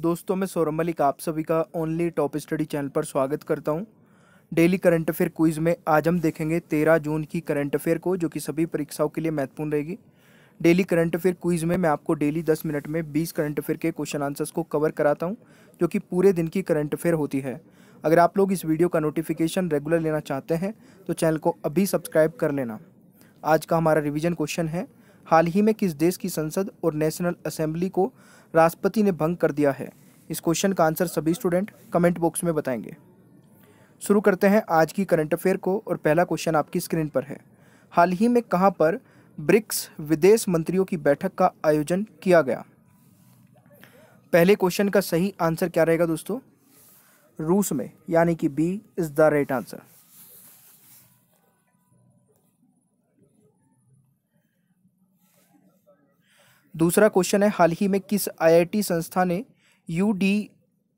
दोस्तों मैं सौरभ मलिक आप सभी का ओनली टॉप स्टडी चैनल पर स्वागत करता हूं डेली करंट अफेयर क्विज़ में आज हम देखेंगे तेरह जून की करंट अफेयर को जो कि सभी परीक्षाओं के लिए महत्वपूर्ण रहेगी डेली करंट अफेयर क्विज़ में मैं आपको डेली दस मिनट में बीस करंट अफेयर के क्वेश्चन आंसर्स को कवर कराता हूँ जो कि पूरे दिन की करंट अफेयर होती है अगर आप लोग इस वीडियो का नोटिफिकेशन रेगुलर लेना चाहते हैं तो चैनल को अभी सब्सक्राइब कर लेना आज का हमारा रिविजन क्वेश्चन है हाल ही में किस देश की संसद और नेशनल असेंबली को राष्ट्रपति ने भंग कर दिया है इस क्वेश्चन का आंसर सभी स्टूडेंट कमेंट बॉक्स में बताएंगे शुरू करते हैं आज की करंट अफेयर को और पहला क्वेश्चन आपकी स्क्रीन पर है हाल ही में कहाँ पर ब्रिक्स विदेश मंत्रियों की बैठक का आयोजन किया गया पहले क्वेश्चन का सही आंसर क्या रहेगा दोस्तों रूस में यानी कि B is the right answer दूसरा क्वेश्चन है हाल ही में किस आईआईटी संस्था ने U D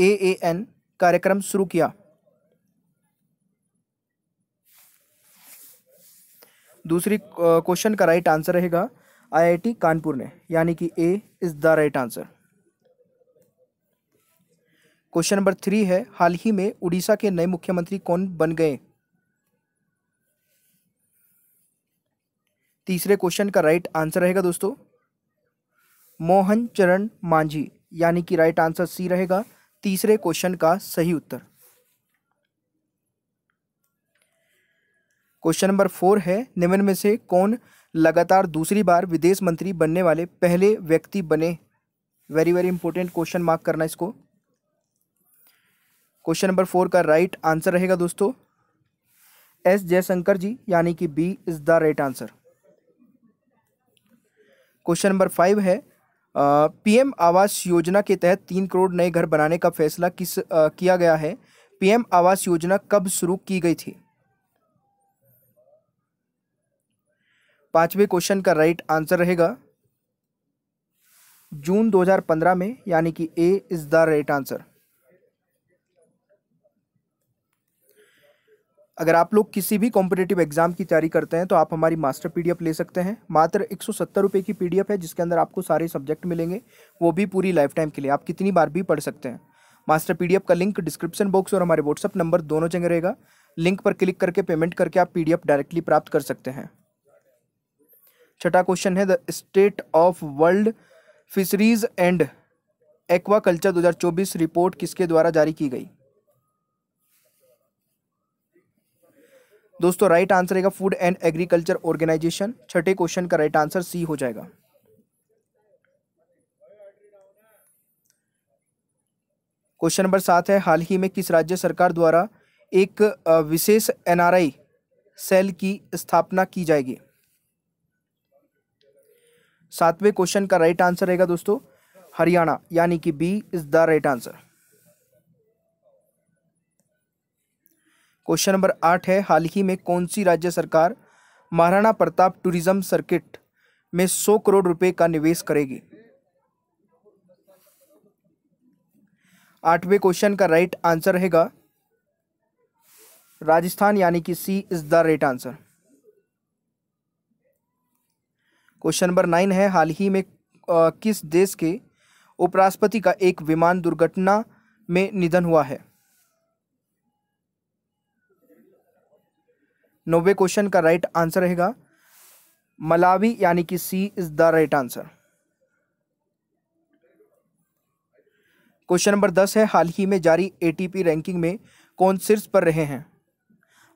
A A N कार्यक्रम शुरू किया दूसरी क्वेश्चन का राइट आंसर रहेगा आईआईटी कानपुर ने यानी कि A is the right answer question number three है हाल ही में उड़ीसा के नए मुख्यमंत्री कौन बन गए तीसरे क्वेश्चन का राइट आंसर रहेगा दोस्तों मोहन चरण मांझी यानी कि राइट आंसर सी रहेगा तीसरे क्वेश्चन का सही उत्तर क्वेश्चन नंबर फोर है निम्न में से कौन लगातार दूसरी बार विदेश मंत्री बनने वाले पहले व्यक्ति बने very very important question mark करना इसको क्वेश्चन नंबर फोर का राइट आंसर रहेगा दोस्तों एस जयशंकर जी यानी कि B is the right answer question number five है पीएम आवास योजना के तहत तीन करोड़ नए घर बनाने का फैसला किस आ, किया गया है पीएम आवास योजना कब शुरू की गई थी पांचवें क्वेश्चन का राइट आंसर रहेगा जून 2015 में यानी कि A is the right answer अगर आप लोग किसी भी कॉम्पिटेटिव एग्जाम की तैयारी करते हैं तो आप हमारी मास्टर पीडीएफ ले सकते हैं मात्र एक सौ की पीडीएफ है जिसके अंदर आपको सारे सब्जेक्ट मिलेंगे वो भी पूरी लाइफ टाइम के लिए आप कितनी बार भी पढ़ सकते हैं मास्टर पीडीएफ का लिंक डिस्क्रिप्शन बॉक्स और हमारे व्हाट्सअप नंबर दोनों जगह रहेगा लिंक पर क्लिक करके पेमेंट करके आप पी डायरेक्टली प्राप्त कर सकते हैं छठा क्वेश्चन है the state of world fisheries and aquaculture 2024 रिपोर्ट किसके द्वारा जारी की गई दोस्तों राइट आंसर रहेगा फूड एंड एग्रीकल्चर ऑर्गेनाइजेशन छठे क्वेश्चन का राइट आंसर सी हो जाएगा क्वेश्चन नंबर सात है हाल ही में किस राज्य सरकार द्वारा एक विशेष एनआरआई सेल की स्थापना की जाएगी सातवें क्वेश्चन का राइट आंसर रहेगा दोस्तों हरियाणा यानी कि B is the right answer question number आठ है हाल ही में कौन सी राज्य सरकार महाराणा प्रताप टूरिज्म सर्किट में सौ करोड़ रुपए का निवेश करेगी आठवें क्वेश्चन का राइट आंसर रहेगा राजस्थान यानी कि C is the right answer question number nine है हाल ही में आ, किस देश के उपराष्ट्रपति का एक विमान दुर्घटना में निधन हुआ है नौवे क्वेश्चन का राइट आंसर रहेगा मलावी यानी कि C is the right answer question number दस है हाल ही में जारी एटीपी रैंकिंग में कौन शीर्ष पर रहे हैं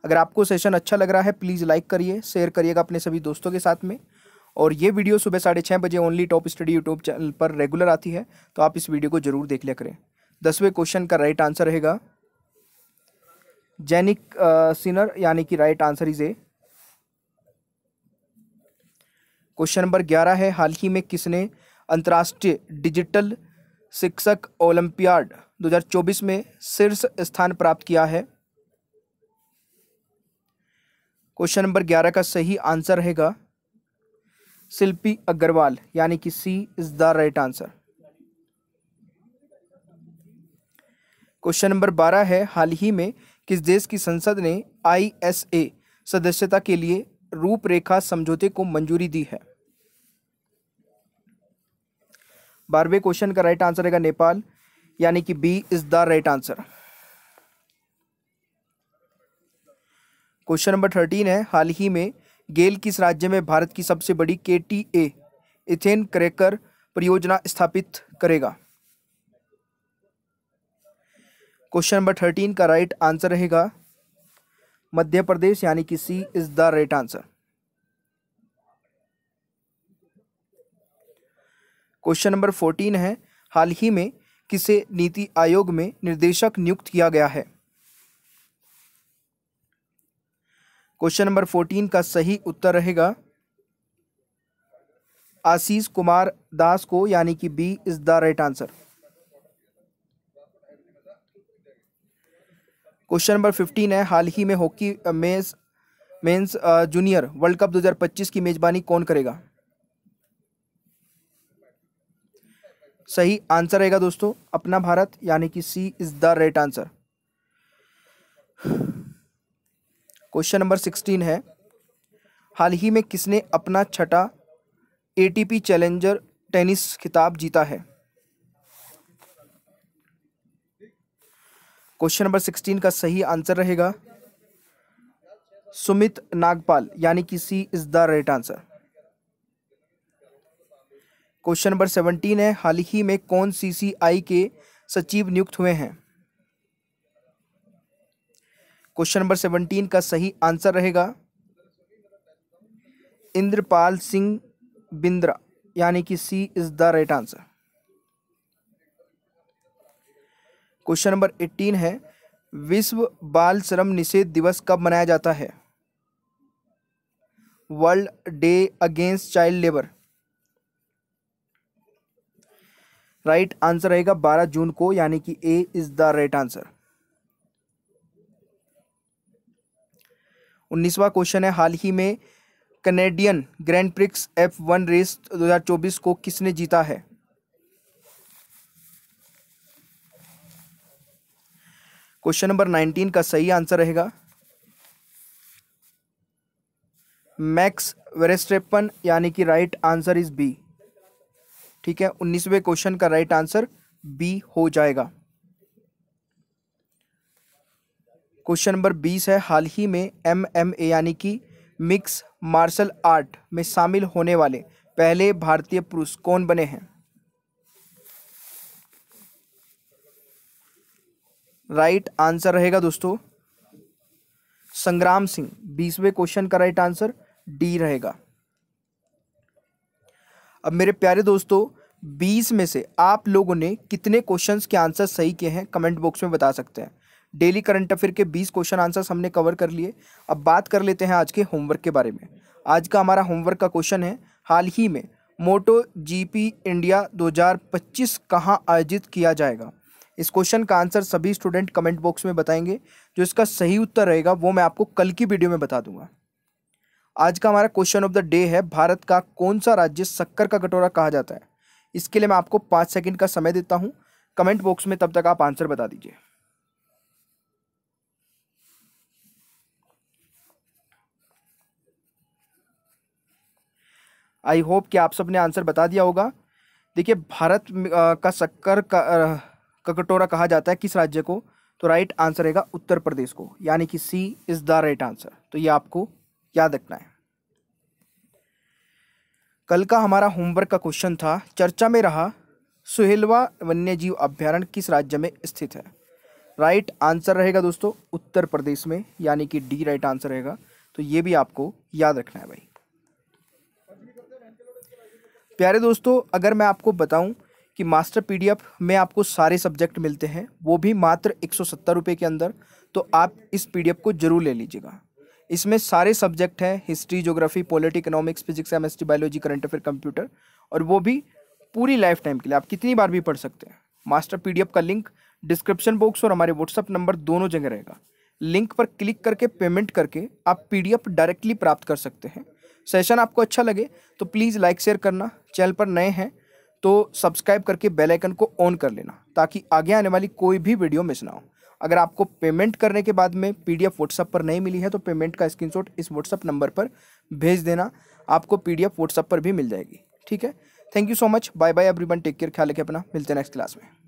अगर आपको सेशन अच्छा लग रहा है प्लीज़ लाइक करिए शेयर करिएगा अपने सभी दोस्तों के साथ में और ये वीडियो सुबह साढ़े छः बजे only top study YouTube channel पर रेगुलर आती है तो आप इस वीडियो को जरूर देख लिया करें दसवें क्वेश्चन का राइट आंसर रहेगा जेनिक uh, सिनर यानी कि right answer is A question number ग्यारह है हाल ही में किसने अंतर्राष्ट्रीय डिजिटल शिक्षक ओलंपियाड 2024 में शीर्ष स्थान प्राप्त किया है क्वेश्चन नंबर ग्यारह का सही आंसर रहेगा शिल्पी अग्रवाल यानी कि C is the right answer question number बारह है हाल ही में किस देश की संसद ने आई सदस्यता के लिए रूपरेखा समझौते को मंजूरी दी है बारहवें क्वेश्चन का राइट आंसर रहेगा नेपाल यानी कि B is the right answer question number thirteen है हाल ही में गेल किस राज्य में भारत की सबसे बड़ी के टी ए इथेन क्रैकर परियोजना स्थापित करेगा क्वेश्चन नंबर थर्टीन का राइट आंसर रहेगा मध्य प्रदेश यानी कि C is the right answer question number fourteen है हाल ही में किसे नीति आयोग में निर्देशक नियुक्त किया गया है क्वेश्चन नंबर फोर्टीन का सही उत्तर रहेगा आशीष कुमार दास को यानी कि B is the right answer question number fifteen है हाल ही में hockey men's men's junior world cup 2025 की मेजबानी कौन करेगा सही आंसर रहेगा दोस्तों अपना भारत यानी कि C is the right answer question number sixteen है हाल ही में किसने अपना छठा एटीपी चैलेंजर टेनिस खिताब जीता है क्वेश्चन नंबर सिक्सटीन का सही आंसर रहेगा सुमित नागपाल यानी कि C is the right answer question number seventeen है हाल ही में कौन सीसीआई के सचिव नियुक्त हुए हैं क्वेश्चन नंबर सेवनटीन का सही आंसर रहेगा इंद्रपाल सिंह बिंद्रा यानी कि C is the right answer question number eighteen है विश्व बाल श्रम निषेध दिवस कब मनाया जाता है world day against child labour right answer रहेगा बारह जून को यानी कि A is the right answer उन्नीसवा क्वेश्चन है हाल ही में Canadian grand prix F one race 2024 को किसने जीता है क्वेश्चन नंबर नाइनटीन का सही आंसर रहेगा मैक्स वेरेस्ट्रेपन यानी कि राइट आंसर इज बी ठीक है उन्नीसवें क्वेश्चन का राइट आंसर बी हो जाएगा क्वेश्चन नंबर बीस है हाल ही में एम एम ए यानी कि मिक्स मार्शल आर्ट में शामिल होने वाले पहले भारतीय पुरुष कौन बने हैं राइट आंसर रहेगा दोस्तों संग्राम सिंह बीसवें क्वेश्चन का राइट आंसर डी रहेगा अब मेरे प्यारे दोस्तों बीस में से आप लोगों ने कितने क्वेश्चंस के आंसर सही किए हैं कमेंट बॉक्स में बता सकते हैं डेली करंट अफेयर के बीस क्वेश्चन आंसर्स हमने कवर कर लिए अब बात कर लेते हैं आज के होमवर्क के बारे में आज का हमारा होमवर्क का क्वेश्चन है हाल ही में मोटो जीपी इंडिया 2025 कहाँ आयोजित किया जाएगा इस क्वेश्चन का आंसर सभी स्टूडेंट कमेंट बॉक्स में बताएंगे जो इसका सही उत्तर रहेगा वो मैं आपको कल की वीडियो में बता दूंगा आज का हमारा क्वेश्चन ऑफ द डे है भारत का कौन सा राज्य शक्कर का कटोरा कहा जाता है इसके लिए मैं आपको पाँच सेकेंड का समय देता हूँ कमेंट बॉक्स में तब तक आप आंसर बता दीजिए आई होप कि आप सबने आंसर बता दिया होगा देखिए भारत का शक्कर का ककटोरा कहा जाता है किस राज्य को तो राइट आंसर रहेगा उत्तर प्रदेश को यानी कि C is the right answer तो ये आपको याद रखना है कल का हमारा होमवर्क का क्वेश्चन था चर्चा में रहा सुहेलवा वन्यजीव अभ्यारण्य किस राज्य में स्थित है राइट आंसर रहेगा दोस्तों उत्तर प्रदेश में यानी कि डी राइट आंसर रहेगा तो ये भी आपको याद रखना है भाई प्यारे दोस्तों अगर मैं आपको बताऊं कि मास्टर पीडीएफ में आपको सारे सब्जेक्ट मिलते हैं वो भी मात्र एक सौ के अंदर तो आप इस पीडीएफ को ज़रूर ले लीजिएगा इसमें सारे सब्जेक्ट हैं history geography polity economics physics chemistry biology current affair computer और वो भी पूरी लाइफ टाइम के लिए आप कितनी बार भी पढ़ सकते हैं मास्टर पी का लिंक डिस्क्रिप्शन बॉक्स और हमारे व्हाट्सअप नंबर दोनों जगह रहेगा लिंक पर क्लिक करके पेमेंट करके आप पी डायरेक्टली प्राप्त कर सकते हैं सेशन आपको अच्छा लगे तो प्लीज़ लाइक शेयर करना चैनल पर नए हैं तो सब्सक्राइब करके बेल आइकन को ऑन कर लेना ताकि आगे आने वाली कोई भी वीडियो मिस ना हो अगर आपको पेमेंट करने के बाद में पीडीएफ व्हाट्सएप पर नहीं मिली है तो पेमेंट का स्क्रीनशॉट इस व्हाट्सएप नंबर पर भेज देना आपको पीडीएफ व्हाट्सएप पर भी मिल जाएगी ठीक है thank you so much bye bye everyone take care ख्याल रखें अपना मिलते हैं नेक्स्ट क्लास में